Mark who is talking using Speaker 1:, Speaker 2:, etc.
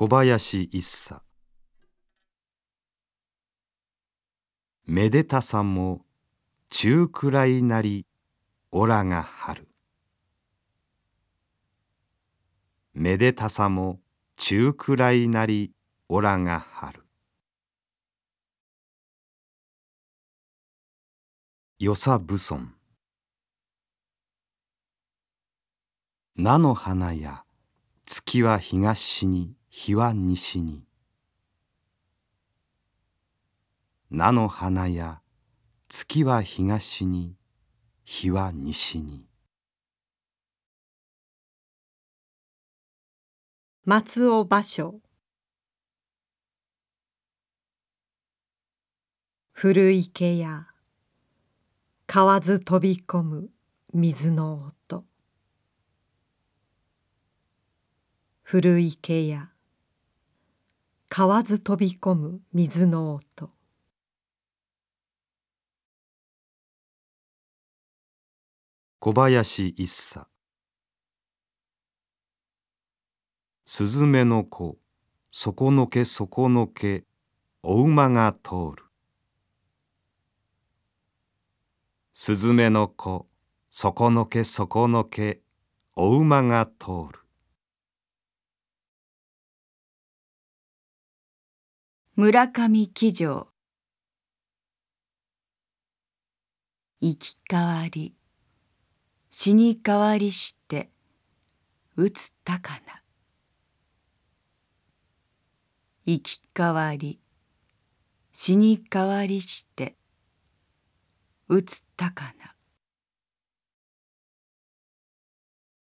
Speaker 1: 小林一茶めでたさも中くらいなりおらが春めでたさも中くらいなりおらが春よさぶそん菜の花や月は東に日は西に菜の花や月は東に日は
Speaker 2: 西に
Speaker 3: 松尾芭蕉古池や河津飛び込む水の音古池やわず飛び込む水の音
Speaker 1: 小林一茶スズメの子底のけ底のけお馬が通るスズメの子底のけ底のけお馬が通る
Speaker 2: 村上騎乗生き変わり死に変わりして打つ高な生き変わり死に変わりして打つ高な